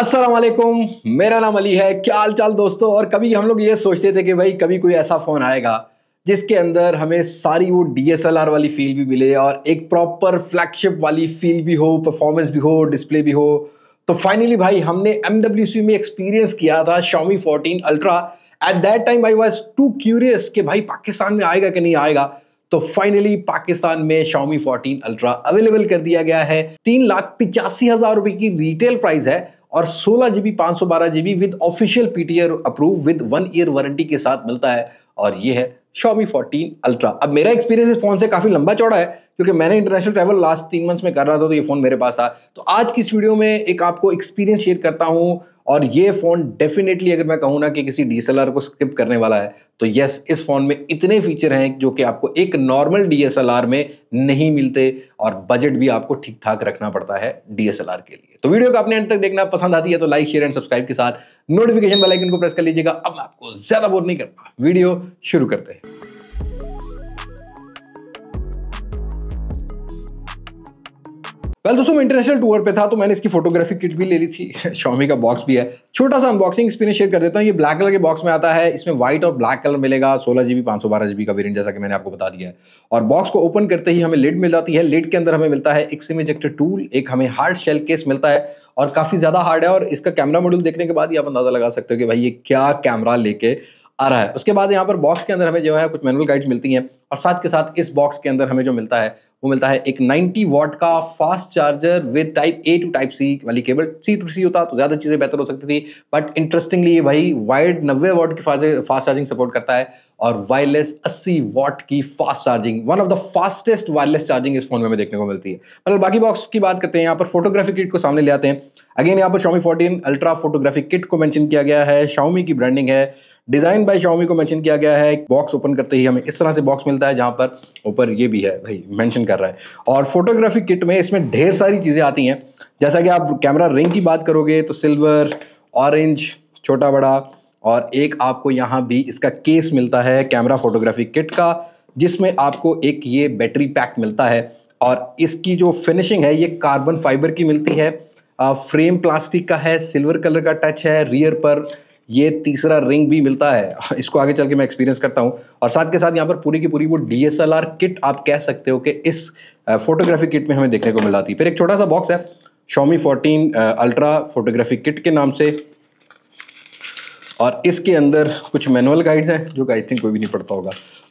असलम मेरा नाम अली है क्या हाल चाल दोस्तों और कभी हम लोग ये सोचते थे कि भाई कभी कोई ऐसा फ़ोन आएगा जिसके अंदर हमें सारी वो DSLR वाली फील भी मिले और एक प्रॉपर फ्लैगशिप वाली फील भी हो परफॉर्मेंस भी हो डिस्प्ले भी हो तो फाइनली भाई हमने एम में एक्सपीरियंस किया था Xiaomi 14 ultra at that time I was too curious कि भाई पाकिस्तान में आएगा कि नहीं आएगा तो फाइनली पाकिस्तान में Xiaomi 14 अल्ट्रा अवेलेबल कर दिया गया है तीन लाख पिचासी हज़ार रुपए की रिटेल प्राइस है और सोलह जी बी पाँच सौ बारह G B with official P T approve with one year warranty के साथ मिलता है और ये है शॉमी फोर्टीन अल्ट्रा अब मेरा एक्सपीरियंस इस फोन से काफ़ी लंबा चौड़ा है क्योंकि मैंने इंटरनेशनल ट्रैवल लास्ट तीन मंथ्स में कर रहा था तो ये फ़ोन मेरे पास था तो आज की इस वीडियो में एक आपको एक्सपीरियंस शेयर करता हूँ और ये फ़ोन डेफिनेटली अगर मैं कहूँ ना कि किसी डी को स्किप करने वाला है तो यस इस फ़ोन में इतने फीचर हैं जो कि आपको एक नॉर्मल डीएसएलआर में नहीं मिलते और बजट भी आपको ठीक ठाक रखना पड़ता है डीएसएलआर के लिए तो वीडियो को आपने अंत तक देखना पसंद आती है तो लाइक शेयर एंड सब्सक्राइब के साथ नोटिफिकेशन बेल आइकन को प्रेस कर लीजिएगा अब आपको ज़्यादा बोर नहीं करता वीडियो शुरू करते हैं वेल दोस्तों मैं इंटरनेशनल टूर पे था तो मैंने इसकी फोटोग्राफी किट भी ले ली थी शॉमी का बॉक्स भी है छोटा सा अनबॉक्सिंग एक्सपीरियंस शेयर कर देता हूँ ये ब्लैक कलर के बॉक्स में आता है इसमें व्हाइट और ब्लैक कलर मिलेगा सोलह जीबी पांच सौ बारह जीबी का वेरियंट जैसा कि मैंने आपको बता दिया है और बॉक्स को ओपन करते ही हमें लिड मिल जाती है लिड के अंदर हमें मिलता है एक सिम इजेक्टर टूल एक हमें हार्ड शेल केस मिलता है और काफ़ी ज़्यादा हार्ड है और इसका कैमरा मॉडल देखने के बाद ही आप अंदाज़ा लगा सकते हो कि भाई ये क्या कैमरा लेके आ रहा है उसके बाद यहाँ पर बॉक्स के अंदर हमें जो है कुछ मैनुअल गाइड्स मिलती हैं और साथ के साथ इस बॉक्स के अंदर हमें जो मिलता है वो मिलता है एक 90 वॉट का fast charger with type A to type C वाली केबल सी टू सी होता तो ज़्यादा चीज़ें बेहतर हो सकती थी बट इंटरेस्टिंगली ये भाई वाइड नब्बे वॉट की फास्ट चार्जिंग सपोर्ट करता है और वायरलेस 80 वॉट की fast charging one of the fastest wireless charging इस फोन में देखने को मिलती है मतलब बाकी बॉक्स की बात करते हैं यहाँ पर फोटोग्राफी किट को सामने ले आते हैं अगेन यहाँ पर Xiaomi fourteen ultra photography kit को मैंशन किया गया है शाउमी की ब्रांडिंग है डिज़ाइन बाय शाओमी को मेंशन किया गया है बॉक्स ओपन करते ही हमें इस तरह से बॉक्स मिलता है जहां पर ऊपर ये भी है भाई मेंशन कर रहा है और फोटोग्राफी किट में इसमें ढेर सारी चीज़ें आती हैं जैसा कि आप कैमरा रिंग की बात करोगे तो सिल्वर ऑरेंज छोटा बड़ा और एक आपको यहाँ भी इसका केस मिलता है कैमरा फोटोग्राफी किट का जिसमें आपको एक ये बैटरी पैक मिलता है और इसकी जो फिनिशिंग है ये कार्बन फाइबर की मिलती है फ्रेम प्लास्टिक का है सिल्वर कलर का टच है रियर पर ये तीसरा रिंग भी मिलता है इसको आगे चल के मैं एक्सपीरियंस करता हूँ और साथ के साथ यहाँ पर पूरी की पूरी वो डी किट आप कह सकते हो कि इस फोटोग्राफी किट में हमें देखने को मिला थी फिर एक छोटा सा बॉक्स है Xiaomi fourteen ultra photography kit के नाम से और इसके अंदर कुछ मैनुअल गाइड्स हैं जो आई थिंक कोई भी नहीं पढ़ता होगा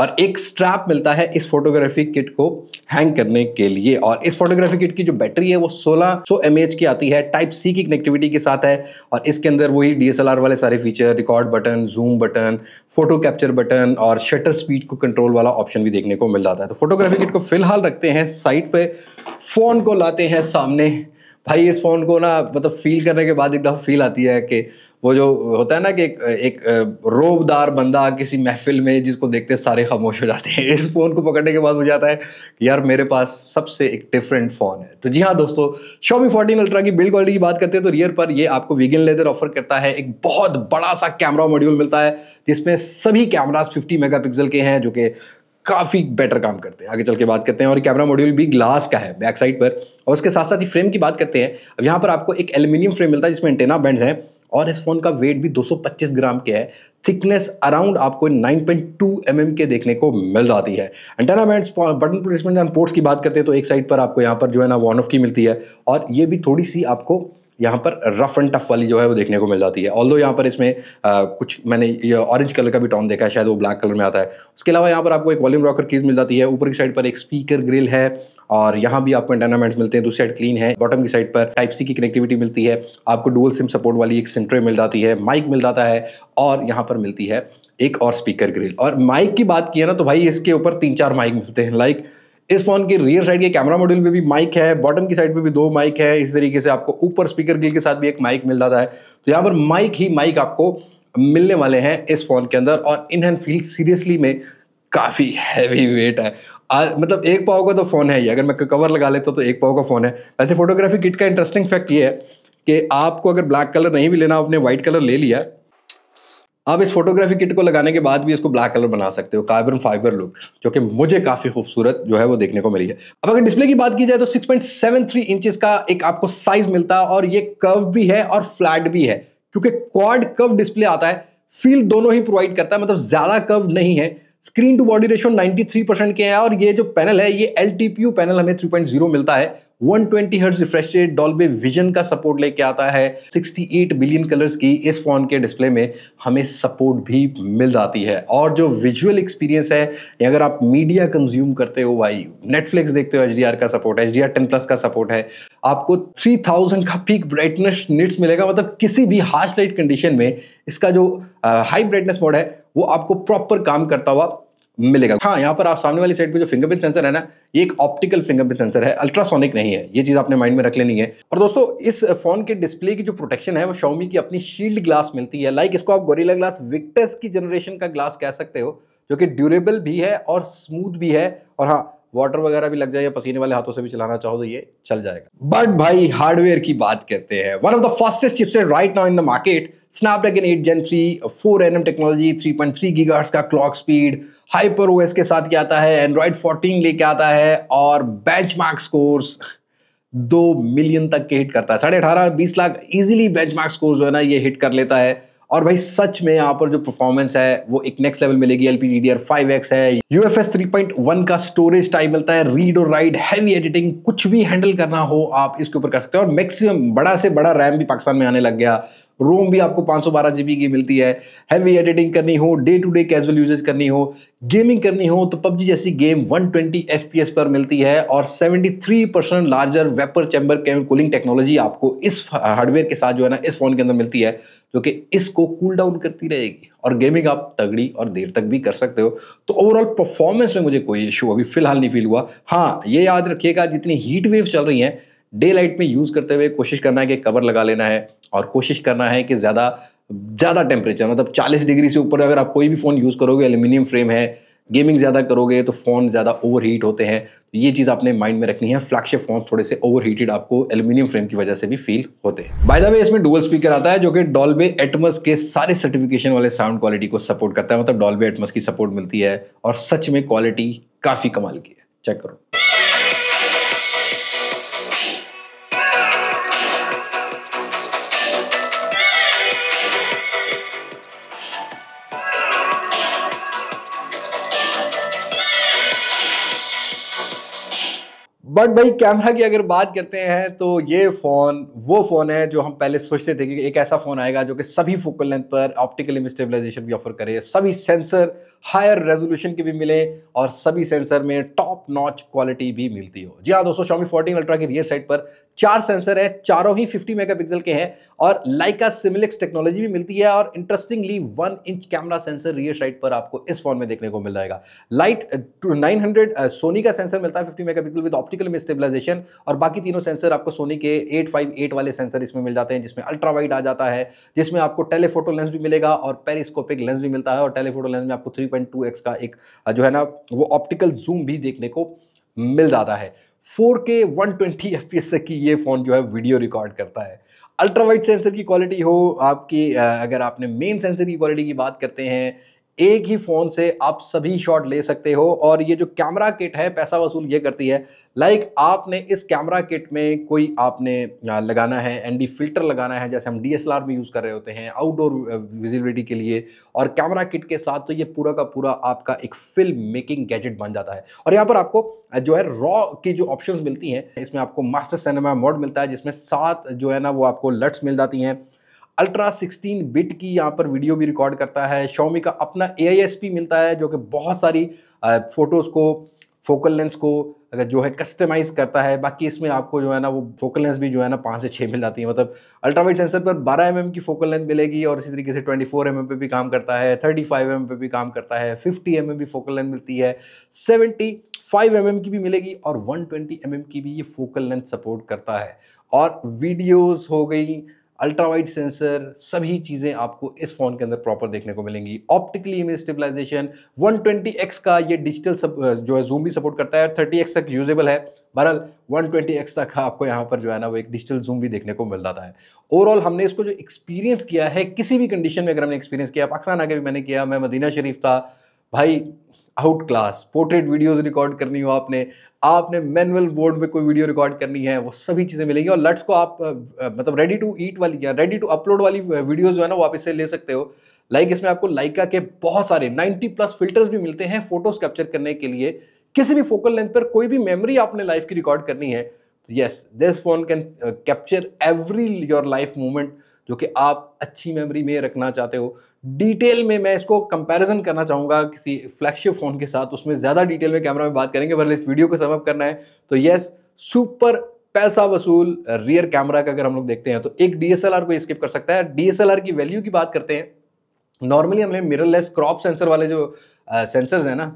और एक स्ट्रैप मिलता है इस फोटोग्राफी किट को हैंग करने के लिए और इस फोटोग्राफी किट की जो बैटरी है वो 1600 सौ एम की आती है टाइप सी की कनेक्टिविटी के साथ है और इसके अंदर वही डी वाले सारे feature record button zoom button photo capture button और शटर स्पीड को कंट्रोल वाला ऑप्शन भी देखने को मिल जाता है तो फोटोग्राफी किट को फिलहाल रखते हैं साइड पर फ़ोन को लाते हैं सामने भाई इस फ़ोन को ना मतलब फील करने के बाद एकदम फील आती है कि वो जो होता है ना कि एक, एक रोबदार बंदा किसी महफिल में जिसको देखते सारे खामोश हो जाते हैं इस फ़ोन को पकड़ने के बाद हो जाता है कि यार मेरे पास सबसे एक डिफरेंट फ़ोन है तो जी हाँ दोस्तों शॉमी फोर्टीन अल्ट्रा की बिल्ड क्वालिटी की बात करते हैं तो रियर पर ये आपको वीगन लेदर ऑफर करता है एक बहुत बड़ा सा कैमरा मॉड्यूल मिलता है जिसमें सभी कैमराज फिफ्टी मेगा के हैं जो कि काफ़ी बेटर काम करते हैं आगे चल के बात करते हैं और कैमरा मॉड्यूल भी ग्लास का है बैक साइड पर और उसके साथ साथ ही फ्रेम की बात करते हैं अब यहाँ पर आपको एक एल्यूमिनियम फ्रेम मिलता है जिसमें एंटेना बैंड्स हैं और इस फ़ोन का वेट भी 225 ग्राम के है थिकनेस अराउंड आपको 9.2 पॉइंट mm के देखने को मिल जाती है antenna band button placement and ports की बात करते हैं तो एक साइड पर आपको यहाँ पर जो है ना वन ऑफ की मिलती है और ये भी थोड़ी सी आपको यहाँ पर रफ एंड टफ वाली जो है वो देखने को मिल जाती है ऑल दो यहाँ पर इसमें आ, कुछ मैंने ऑरेंज कलर का भी टॉन देखा है शायद वो ब्लैक कलर में आता है उसके अलावा यहाँ पर आपको एक वॉल्यूम रॉकर कीज मिल जाती है ऊपर की साइड पर एक स्पीकर ग्रिल है और यहाँ भी आपको इंटरनामेंट्स मिलते हैं दूसरी साइड क्लीन है बॉटम की साइड पर टाइप सी की कनेक्टिविटी मिलती है आपको डोल सिम सपोर्ट वाली एक सिम मिल जाती है माइक मिल जाता है और यहाँ पर मिलती है एक और स्पीकर ग्रिल और माइक की बात की ना तो भाई इसके ऊपर तीन चार माइक मिलते हैं लाइक इस फोन के रियर साइड के कैमरा मॉड्यूल पे भी माइक है बॉटम की साइड पे भी दो माइक है इस तरीके से आपको ऊपर स्पीकर ग्रिल के साथ भी एक माइक मिल जाता है तो यहाँ पर माइक ही माइक आपको मिलने वाले हैं इस फोन के अंदर और इन हैंड फील सीरियसली में काफ़ी हैवी वेट है आ, मतलब एक पाव का तो फ़ोन है ही अगर मैं कवर लगा लेता तो, एक पाव का फ़ोन है वैसे फोटोग्राफी किट का इंटरेस्टिंग फैक्ट ये है कि आपको अगर ब्लैक कलर नहीं भी लेना आपने व्हाइट कलर ले लिया आप इस फोटोग्राफी किट को लगाने के बाद भी इसको ब्लैक कलर बना सकते हो कार्बन फाइबर लुक जो कि मुझे काफ़ी खूबसूरत जो है वो देखने को मिली है अब अगर डिस्प्ले की बात की जाए तो 6.73 इंचेस का एक आपको साइज मिलता है और ये कर्व भी है और फ्लैट भी है क्योंकि क्वाड कर्व डिस्प्ले आता है फील दोनों ही प्रोवाइड करता है मतलब ज़्यादा कर्व नहीं है screen to body ratio 93 percent के हैं और ये जो पैनल है ये एल पैनल हमें 3.0 मिलता है 120 twenty hertz refresh rate Dolby vision का सपोर्ट लेके आता है 68 बिलियन कलर्स की इस फोन के डिस्प्ले में हमें सपोर्ट भी मिल जाती है और जो विजुअल एक्सपीरियंस है अगर आप मीडिया कंज्यूम करते हो भाई नेटफ्लिक्स देखते हो एच का सपोर्ट है एच डी आर प्लस का सपोर्ट है आपको 3000 का पीक ब्राइटनेस निट्स मिलेगा मतलब किसी भी हार्श लाइट कंडीशन में इसका जो हाई ब्राइटनेस मोड है वो आपको प्रॉपर काम करता हुआ मिलेगा हाँ यहाँ पर आप सामने वाली साइड पे जो फिंगरप्रिंट सेंसर है ना ये एक ऑप्टिकल फिंगरप्रिंट सेंसर है अल्ट्रासोनिक नहीं है ये चीज़ आपने माइंड में रख लेनी है और दोस्तों इस फोन के डिस्प्ले की जो प्रोटेक्शन है वो शाउमी की अपनी शील्ड ग्लास मिलती है लाइक इसको आप गोरीला ग्लास विक्टर्स की जनरेशन का ग्लास कह सकते हो जो कि ड्यूरेबल भी है और स्मूथ भी है और हाँ वाटर वगैरह भी लग जाए या पसीने वाले हाथों से भी चलाना चाहो तो ये चल जाएगा बट भाई हार्डवेयर की बात करते हैं one of the fastest chips right now in the market Snapdragon 8 Gen 3 4 NM technology 3.3 gigahertz का क्लॉक स्पीड हाइपर ओएस के साथ क्या आता है एंड्रॉयड 14 लेके आता है और बेंचमार्क स्कोर्स दो मिलियन तक के हिट करता है साढ़े अठारह बीस lakh easily easily mark score जो है ना ये हिट कर लेता है और भाई सच में यहाँ पर जो परफॉर्मेंस है वो एक नेक्स्ट लेवल मिलेगी L P D D R five X है U F S three point one का स्टोरेज टाइप मिलता है रीड और राइड हैवी एडिटिंग कुछ भी हैंडल करना हो आप इसके ऊपर कर सकते हो और मैक्सिमम बड़ा से बड़ा रैम भी पाकिस्तान में आने लग गया रोम भी आपको 512 जीबी की मिलती है हैवी एडिटिंग करनी हो day to day casual usage करनी हो गेमिंग करनी हो तो पबजी जैसी गेम 120 ट्वेंटी पर मिलती है और 73 percent larger vapour chamber cooling technology आपको इस हार्डवेयर के साथ जो है ना इस फोन के अंदर मिलती है जो कि इसको कूल डाउन करती रहेगी और गेमिंग आप तगड़ी और देर तक भी कर सकते हो तो ओवरऑल परफॉर्मेंस में मुझे कोई इशू अभी फिलहाल नहीं फील हुआ हाँ ये याद रखिएगा जितनी हीट वेव चल रही हैं डे लाइट में यूज़ करते हुए कोशिश करना है कि कवर लगा लेना है और कोशिश करना है कि ज़्यादा ज़्यादा टेम्परेचर मतलब 40 डिग्री से ऊपर अगर आप कोई भी फ़ोन यूज़ करोगे एल्यूमिनियम फ्रेम है गेमिंग ज़्यादा करोगे तो फ़ोन ज़्यादा ओवर हीट होते हैं तो ये चीज़ आपने माइंड में रखनी है फ्लैगशिप फ़ोन थोड़े से ओवर हीटेड आपको एल्यूमिनियम फ्रेम की वजह से भी फील होते हैं बाय द वे इसमें डुअल स्पीकर आता है जो कि डॉल्बे एटमस के सारे सर्टिफिकेशन वाले साउंड क्वालिटी को सपोर्ट करता है मतलब डॉल्बे एटमस की सपोर्ट मिलती है और सच में क्वालिटी काफ़ी कमाल की है चेक करो बट भाई कैमरा की अगर बात करते हैं तो ये फ़ोन वो फ़ोन है जो हम पहले सोचते थे कि एक ऐसा फ़ोन आएगा जो कि सभी फोकल लेंथ पर ऑप्टिकल इमेज स्टेबलाइजेशन भी ऑफर करे सभी सेंसर हायर रेजोल्यूशन के भी मिले और सभी सेंसर में टॉप नॉच क्वालिटी भी मिलती हो जी हाँ दोस्तों शॉमी फोर्टीन अल्ट्रा की रियर साइड पर चार सेंसर है चारों ही 50 मेगापिक्सल के हैं और लाइका सिमिलिक्स टेक्नोलॉजी भी मिलती है और interestingly one inch camera sensor rear side पर आपको इस फोन में देखने को मिल जाएगा लाइट नाइन हंड्रेड सोनी का सेंसर मिलता है 50 मेगापिक्सल विद ऑप्टिकल में स्टेबलाइजेशन और बाकी तीनों सेंसर आपको सोनी के एट वाले सेंसर इसमें मिल जाते हैं जिसमें अल्ट्रा वाइड आ जाता है जिसमें आपको टेलीफोटो लेंस भी मिलेगा और पेरिस्कोपिक लेंस भी मिलता है और टेलीफोटो लेंस में आपको थ्री का एक uh, जो है ना वो ऑप्टिकल जूम भी देखने को मिल जाता है फोर के एफ पी एस तक की ये फ़ोन जो है वीडियो रिकॉर्ड करता है अल्ट्रा वाइट सेंसर की क्वालिटी हो आपकी अगर आपने मेन सेंसर की क्वालिटी की बात करते हैं एक ही फ़ोन से आप सभी शॉट ले सकते हो और ये जो कैमरा किट है पैसा वसूल ये करती है लाइक like, आपने इस कैमरा किट में कोई आपने लगाना है एनडी फिल्टर लगाना है जैसे हम डीएसएलआर में यूज़ कर रहे होते हैं आउटडोर विजिबिलिटी के लिए और कैमरा किट के साथ तो ये पूरा का पूरा आपका एक फिल्म मेकिंग गैजेट बन जाता है और यहाँ पर आपको जो है रॉ की जो ऑप्शंस मिलती हैं इसमें आपको मास्टर सिनेमा मोड मिलता है जिसमें सात जो है ना वो आपको लट्स मिल जाती हैं अल्ट्रा 16 बिट की यहाँ पर वीडियो भी रिकॉर्ड करता है शॉमी का अपना ए मिलता है जो कि बहुत सारी फ़ोटोज़ को फोकल लेंस को अगर जो है कस्टमाइज करता है बाकी इसमें आपको जो है ना वो फोकल लेंस भी जो है ना पाँच से छः मिल जाती है मतलब अल्ट्रावाइट सेंसर पर 12 एम mm की फोकल लेंथ मिलेगी और इसी तरीके से 24 एम mm पे भी काम करता है 35 एम mm पे भी काम करता है 50 एम mm भी फोकल लेंथ मिलती है 75 एम mm की भी मिलेगी और 120 एम mm की भी ये फोकल लेंथ सपोर्ट करता है और वीडियोज़ हो गई अल्ट्रा वाइड सेंसर सभी चीज़ें आपको इस फ़ोन के अंदर प्रॉपर देखने को मिलेंगी ऑप्टिकली इमेज स्टेबलाइजेशन 120x का ये डिजिटल सब जो है जूम भी सपोर्ट करता है 30x तक यूजेबल है बहरहाल 120x तक आपको यहाँ पर जो है ना वो एक डिजिटल जूम भी देखने को मिल जाता है ओवरऑल हमने इसको जो एक्सपीरियंस किया है किसी भी कंडीशन में अगर हमने एक्सपीरियंस किया पाकिस्तान आके भी मैंने किया मैं मदीना शरीफ था भाई out class portrait videos record करनी हो आपने आपने मैनुअल बोर्ड में कोई वीडियो रिकॉर्ड करनी है वो सभी चीज़ें मिलेंगी और लट्स को आप मतलब रेडी टू ईट वाली या रेडी टू अपलोड वाली वीडियोज़ जो है ना वो आप इसे ले सकते हो लाइक like इसमें आपको लाइका के बहुत सारे 90 प्लस फिल्टर्स भी मिलते हैं फोटोज कैप्चर करने के लिए किसी भी फोकल लेंथ पर कोई भी मेमोरी आपने लाइफ की रिकॉर्ड करनी है तो yes this phone can capture every your life moment जो कि आप अच्छी मेमोरी में रखना चाहते हो डिटेल में मैं इसको कंपैरिजन करना चाहूँगा किसी फ्लैगशिप फ़ोन के साथ उसमें ज़्यादा डिटेल में कैमरा में बात करेंगे वरना इस वीडियो को समअप करना है तो यस सुपर पैसा वसूल रियर कैमरा का अगर हम लोग देखते हैं तो एक डीएसएलआर को स्किप कर सकता है डीएसएलआर की वैल्यू की बात करते हैं नॉर्मली हमें मिररलेस क्रॉप सेंसर वाले जो सेंसर्स हैं ना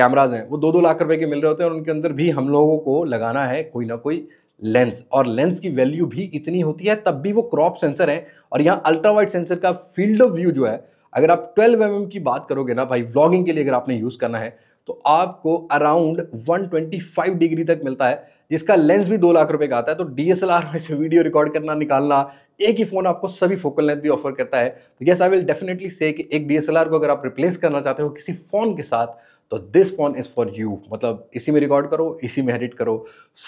कैमराज हैं वो दो दो लाख रुपए के मिल रहे होते हैं और उनके अंदर भी हम लोगों को लगाना है कोई ना कोई लेंस और लेंस की वैल्यू भी इतनी होती है तब भी वो क्रॉप सेंसर है और यहाँ अल्ट्रा वाइड सेंसर का फील्ड ऑफ व्यू जो है अगर आप 12 एम mm की बात करोगे ना भाई व्लॉगिंग के लिए अगर आपने यूज़ करना है तो आपको अराउंड 125 डिग्री तक मिलता है जिसका लेंस भी दो लाख रुपए का आता है तो डी में से वीडियो रिकॉर्ड करना निकालना एक ही फ़ोन आपको सभी फोकल लेंथ भी ऑफर करता है तो यस आई विल डेफिनेटली से कि एक डी को अगर आप रिप्लेस करना चाहते हो किसी फ़ोन के साथ तो this phone is for you मतलब इसी में रिकॉर्ड करो इसी में एडिट करो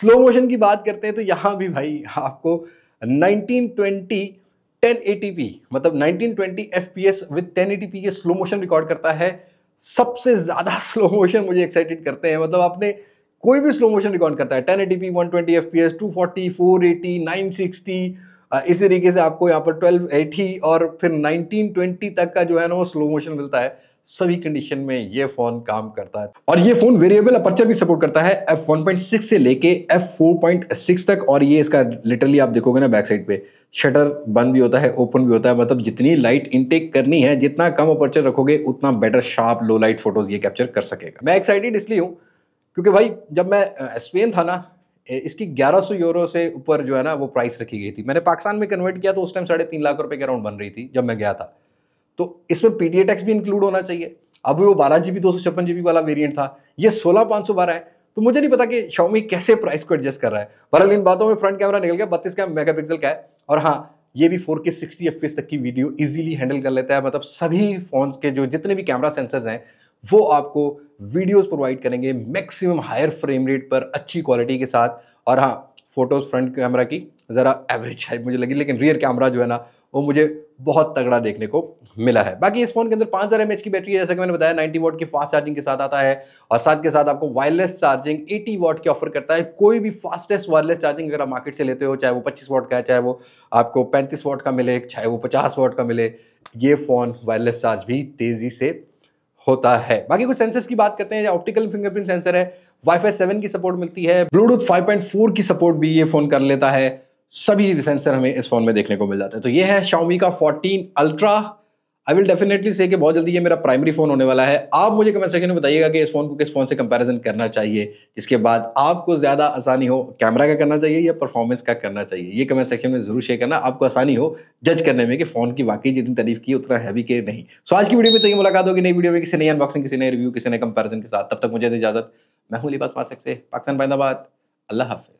स्लो मोशन की बात करते हैं तो यहाँ भी भाई आपको 1920 1080p मतलब 1920 fps विद 1080p के स्लो मोशन रिकॉर्ड करता है सबसे ज़्यादा स्लो मोशन मुझे एक्साइटेड करते हैं मतलब आपने कोई भी स्लो मोशन रिकॉर्ड करता है 1080p 120 fps 240 480 960 इसी तरीके से आपको यहाँ पर 1280 और फिर 1920 तक का जो है ना वो स्लो मोशन मिलता है सभी कंडीशन में ये फ़ोन काम करता है और ये फ़ोन वेरिएबल अपर्चर भी सपोर्ट करता है एफ सिक्स से लेके एफ सिक्स तक और ये इसका लिटरली आप देखोगे ना बैक साइड पे शटर बंद भी होता है ओपन भी होता है मतलब जितनी लाइट इनटेक करनी है जितना कम अपर्चर रखोगे उतना better sharp low light photos ये कैप्चर कर सकेगा मैं एक्साइटेड इसलिए हूँ क्योंकि भाई जब मैं स्पेन था ना इसकी 1100 यूरो से ऊपर जो है ना वो प्राइस रखी गई थी मैंने पाकिस्तान में कन्वर्ट किया तो उस टाइम साढ़े तीन लाख रुपए के अराउंड बन रही थी जब मैं गया था तो इसमें पीटीए टैक्स भी इंक्लूड होना चाहिए अब वो बारह जी बी दो सौ छप्पन वाला वेरियंट था ये सोलह पाँच सौ बारह है तो मुझे नहीं पता कि शॉमी कैसे प्राइस को एडजस्ट कर रहा है बहरहाल इन बातों में फ्रंट कैमरा निकल गया बत्तीस का मेगा पिक्सल का है और हाँ ये भी फोर के सिक्सटी एफ तक की वीडियो इजीली हैंडल कर लेता है मतलब सभी फोन के जो जितने भी कैमरा सेंसर्स हैं वो आपको वीडियोस प्रोवाइड करेंगे मैक्सिमम हायर फ्रेम रेट पर अच्छी क्वालिटी के साथ और हाँ फोटोज़ फ्रंट कैमरा की ज़रा एवरेज टाइप मुझे लगी लेकिन रियर कैमरा जो है ना वो मुझे बहुत तगड़ा देखने को मिला है बाकी इस फोन के अंदर पांच हज़ार की बैटरी है जैसा कि मैंने बताया 90 वॉट की फास्ट चार्जिंग के साथ आता है और साथ के साथ आपको वायरलेस चार्जिंग 80 वॉट की ऑफर करता है कोई भी फास्टेस्ट वायरलेस चार्जिंग अगर आप मार्केट से लेते हो चाहे वो 25 वॉट का है चाहे वो आपको पैंतीस वॉट का मिले चाहे वो पचास वॉट का मिले ये फ़ोन वायरलेस चार्ज भी तेज़ी से होता है बाकी कुछ सेंसर्स की बात करते हैं ऑप्टिकल फिंगरप्रिंट सेंसर है वाईफाई सेवन की सपोर्ट मिलती है ब्लूटूथ फोर की सपोर्ट भी ये फ़ोन कर लेता है सभी सेंसर हमें इस फ़ोन में देखने को मिल जाता है तो ये है शाउमी का 14 अल्ट्रा आई विल डेफिनेटली से कि बहुत जल्दी ये मेरा प्राइमरी फ़ोन होने वाला है आप मुझे कमेंट सेक्शन में बताइएगा कि इस फ़ोन को किस फ़ोन से कंपैरिजन करना चाहिए जिसके बाद आपको ज़्यादा आसानी हो कैमरा का करना चाहिए या परफॉर्मेंस का करना चाहिए ये कमेंट सेक्शन में ज़रूर शेयर करना आपको आसानी हो जज करने में कि फ़ोन की वाकई जितनी तारीफ की उतना हैवी के नहीं सो आज की वीडियो में तो ये मुलाकात होगी नई वीडियो में किसी नई अनबॉक्सिंग किसी नई रिव्यू किसी नए कंपेरिजन के साथ तब तक मुझे इजाज़त मैं हूँ बात मार सकते पाकिस्तान पैदाबाद अल्लाह हाफि